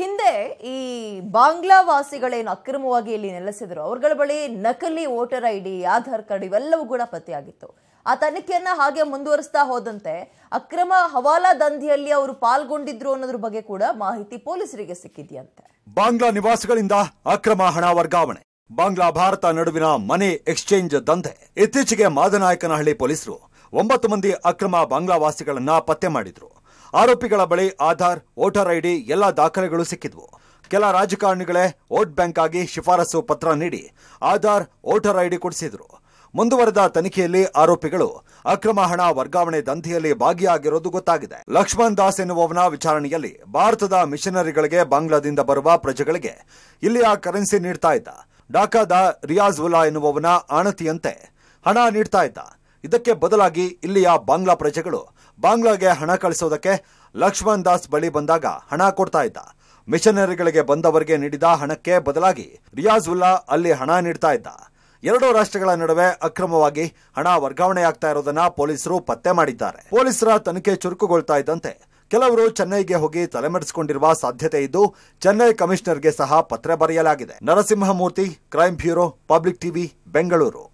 ಹಿಂದೆ ಈ ಬಾಂಗ್ಲಾ ಅಕ್ರಮವಾಗಿ ಇಲ್ಲಿ ನೆಲೆಸಿದ್ರು ಅವರುಗಳ ಬಳಿ ನಕಲಿ voter I D Aadhaar card ಇವೆಲ್ಲವೂ ಕೂಡ ಪತ್ತೆಯಾಗಿತ್ತು ಆ ತನಿಖೆಯನ್ನ ಹಾಗೆ ಮುಂದುವರಿಸ್ತಾ ಹೋದಂತೆ ಅಕ್ರಮ ಹವಾಲಾ ದಂಧೆಯಲ್ಲಿ ಅವರು ಪಾಲ್ಗೊಂಡಿದ್ರು ಅನ್ನೋದ್ರ ಬಗ್ಗೆ ಕೂಡ ಮಾಹಿತಿ ಪೊಲೀಸರಿಗೆ ಸಿಕ್ಕಿದೆಯಂತೆ ಬಾಂಗ್ಲಾ ನಿವಾಸಿಗಳಿಂದ ಅಕ್ರಮ ಹಣ ವರ್ಗಾವಣೆ ಬಾಂಗ್ಲಾ ಭಾರತ ನಡುವಿನ ಮನೆ ಎಕ್ಸ್ಚೇಂಜ್ ದಂಧೆ ಇತ್ತೀಚೆಗೆ ಮಾದನಾಯಕನಹಳ್ಳಿ ಪೊಲೀಸರು ಒಂಬತ್ತು ಮಂದಿ ಅಕ್ರಮ ಬಾಂಗ್ಲಾ ಪತ್ತೆ ಮಾಡಿದ್ರು ಆರೋಪಿಗಳ ಬಳಿ ಆಧಾರ್ ವೋಟರ್ ಐಡಿ ಎಲ್ಲ ದಾಖಲೆಗಳು ಸಿಕ್ಕಿದ್ವು ಕೆಲ ರಾಜಕಾರಣಿಗಳೇ ವೋಟ್ ಬ್ಯಾಂಕ್ ಆಗಿ ಶಿಫಾರಸು ಪತ್ರ ನೀಡಿ ಆಧಾರ್ ವೋಟರ್ ಐಡಿ ಕೊಡಿಸಿದ್ರು ಮುಂದುವರೆದ ತನಿಖೆಯಲ್ಲಿ ಆರೋಪಿಗಳು ಅಕ್ರಮ ಹಣ ವರ್ಗಾವಣೆ ದಂಧೆಯಲ್ಲಿ ಭಾಗಿಯಾಗಿರೋದು ಗೊತ್ತಾಗಿದೆ ಲಕ್ಷ್ಮಣ್ ದಾಸ್ ಎನ್ನುವವನ ವಿಚಾರಣೆಯಲ್ಲಿ ಭಾರತದ ಮಿಷನರಿಗಳಿಗೆ ಬಾಂಗ್ಲಾದಿಂದ ಬರುವ ಪ್ರಜೆಗಳಿಗೆ ಇಲ್ಲಿಯ ಕರೆನ್ಸಿ ನೀಡ್ತಾ ಇದ್ದ ಡಾಕಾದ ರಿಯಾಜ್ ಉಲ್ಲಾ ಎನ್ನುವವನ ಆಣತಿಯಂತೆ ಹಣ ನೀಡ್ತಾ ಇದ್ದ ಇದಕ್ಕೆ ಬದಲಾಗಿ ಇಲ್ಲಿಯ ಬಾಂಗ್ಲಾ ಪ್ರಜೆಗಳು ಬಾಂಗ್ಲಾಗೆ ಹಣ ಕಳಿಸೋದಕ್ಕೆ ಲಕ್ಷ್ಮಣ್ ದಾಸ್ ಬಳಿ ಬಂದಾಗ ಹಣ ಕೊಡ್ತಾ ಇದ್ದ ಮಿಷನರಿಗಳಿಗೆ ಬಂದವರಿಗೆ ನೀಡಿದ ಹಣಕ್ಕೆ ಬದಲಾಗಿ ರಿಯಾಜ್ ಉಲ್ಲಾ ಅಲ್ಲಿ ಹಣ ನೀಡ್ತಾ ಇದ್ದ ಎರಡೂ ರಾಷ್ಟ್ರಗಳ ನಡುವೆ ಅಕ್ರಮವಾಗಿ ಹಣ ವರ್ಗಾವಣೆಯಾಗ್ತಾ ಇರೋದನ್ನ ಪೊಲೀಸರು ಪತ್ತೆ ಮಾಡಿದ್ದಾರೆ ಪೊಲೀಸರ ತನಿಖೆ ಚುರುಕುಗೊಳ್ತಾ ಇದ್ದಂತೆ ಕೆಲವರು ಚೆನ್ನೈಗೆ ಹೋಗಿ ತಲೆಮರೆಸಿಕೊಂಡಿರುವ ಸಾಧ್ಯತೆ ಇದ್ದು ಚೆನ್ನೈ ಕಮಿಷನರ್ಗೆ ಸಹ ಪತ್ರ ಬರೆಯಲಾಗಿದೆ Narasimhamurthy crime bureau public TV Bengaluru